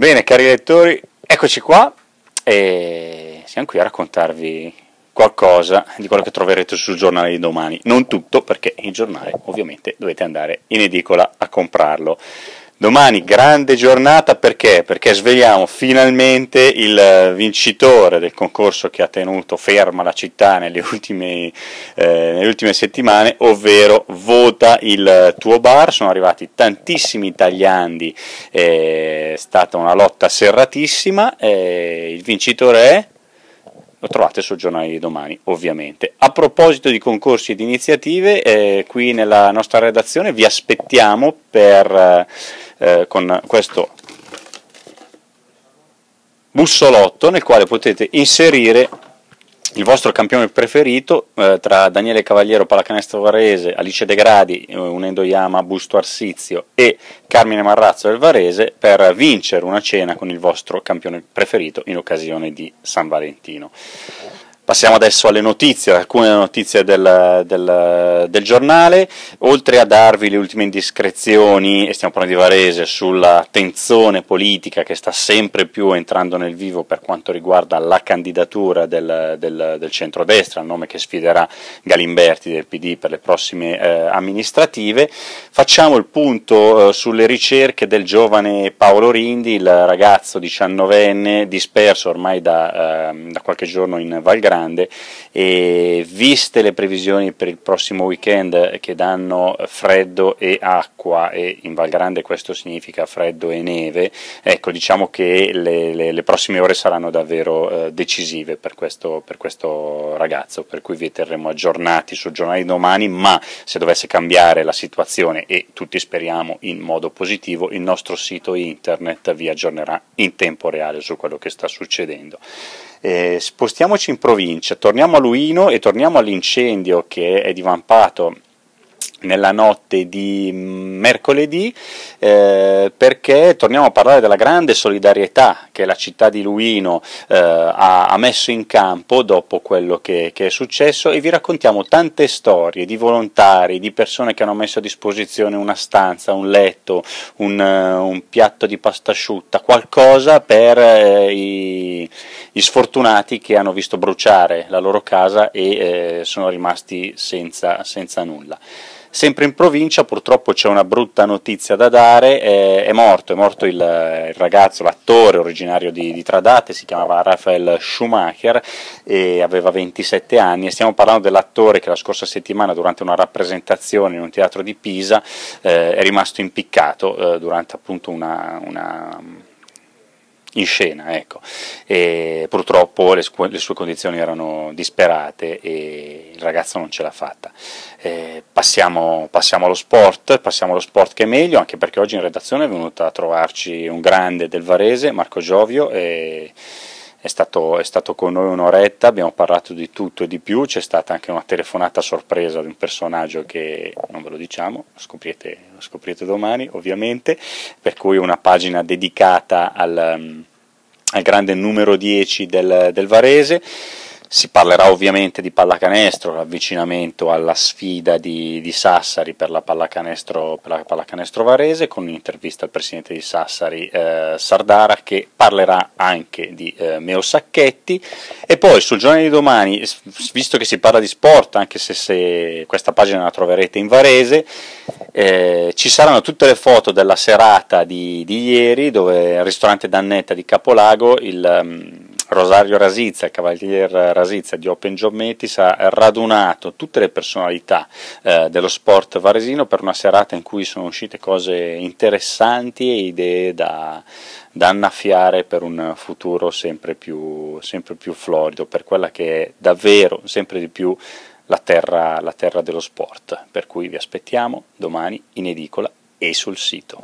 Bene, cari lettori, eccoci qua e siamo qui a raccontarvi qualcosa di quello che troverete sul giornale di domani. Non tutto, perché il giornale ovviamente dovete andare in edicola a comprarlo. Domani grande giornata perché? Perché svegliamo finalmente il eh, vincitore del concorso che ha tenuto ferma la città nelle ultime, eh, nelle ultime, settimane, ovvero Vota il tuo bar. Sono arrivati tantissimi tagliandi, eh, è stata una lotta serratissima. Eh, il vincitore è lo trovate sul giornale di domani ovviamente. A proposito di concorsi ed iniziative, eh, qui nella nostra redazione vi aspettiamo per, eh, eh con questo bussolotto nel quale potete inserire il vostro campione preferito eh, tra Daniele Cavaliero Pallacanestro Varese, Alice De Gradi, eh, unendo Yama Busto Arsizio e Carmine Marrazzo del Varese per vincere una cena con il vostro campione preferito in occasione di San Valentino. Passiamo adesso alle notizie, alcune notizie del, del, del, giornale. Oltre a darvi le ultime indiscrezioni, e stiamo parlando di Varese, sulla tensione politica che sta sempre più entrando nel vivo per quanto riguarda la candidatura del, del, del centrodestra, il nome che sfiderà Galimberti del PD per le prossime eh, amministrative, facciamo il punto eh, sulle ricerche del giovane Paolo Rindi, il ragazzo diciannovenne disperso ormai da, eh, da qualche giorno in Valgrana grande e viste le previsioni per il prossimo weekend eh, che danno freddo e acqua e in Val Grande questo significa freddo e neve, ecco diciamo che le, le, le prossime ore saranno davvero eh, decisive per questo, per questo, ragazzo, per cui vi terremo aggiornati sul giornale di domani, ma se dovesse cambiare la situazione e tutti speriamo in modo positivo, il nostro sito internet vi aggiornerà in tempo reale su quello che sta succedendo. Eh, spostiamoci in provincia, torniamo a Luino e torniamo all'incendio che è divampato nella notte di mercoledì eh, perché torniamo a parlare della grande solidarietà che la città di Luino eh, ha, ha, messo in campo dopo quello che, che, è successo e vi raccontiamo tante storie di volontari, di persone che hanno messo a disposizione una stanza, un letto, un, eh, un piatto di pasta asciutta, qualcosa per eh, i, gli sfortunati che hanno visto bruciare la loro casa e eh, sono rimasti senza, senza nulla. Sempre in provincia purtroppo c'è una brutta notizia da dare, eh, è morto, è morto il, il ragazzo, l'attore originario di, di, Tradate, si chiamava Raphael Schumacher e aveva 27 anni e stiamo parlando dell'attore che la scorsa settimana durante una rappresentazione in un teatro di Pisa eh, è rimasto impiccato eh, durante appunto una, una in scena, ecco. e purtroppo le, scu- le, sue condizioni erano disperate e il ragazzo non ce l'ha fatta. Eh, passiamo, passiamo, allo sport, passiamo allo sport che è meglio, anche perché oggi in redazione è venuto a trovarci un grande del Varese, Marco Giovio, e è stato, è stato con noi un'oretta, abbiamo parlato di tutto e di più, c'è stata anche una telefonata sorpresa di un personaggio che non ve lo diciamo, lo scoprirete, lo scoprirete domani ovviamente, per cui una pagina dedicata al, mm, al grande numero 10 del, del Varese. Si parlerà ovviamente di pallacanestro, l'avvicinamento alla sfida di, di Sassari per la, pallacanestro, per la pallacanestro varese, con un'intervista al presidente di Sassari eh, Sardara che parlerà anche di eh, Meo Sacchetti. E poi sul giorno di domani, visto che si parla di sport, anche se, se questa pagina la troverete in varese, eh, ci saranno tutte le foto della serata di, di ieri, dove al ristorante Dannetta di Capolago il. Mm, Rosario Rasizza, Cavalier Rasizza di Open Job Metis ha radunato tutte le personalità eh, dello sport varesino per una serata in cui sono uscite cose interessanti e idee da, da annaffiare per un futuro sempre più, sempre più florido, per quella che è davvero sempre di più la terra, la terra dello sport. Per cui vi aspettiamo domani in edicola e sul sito.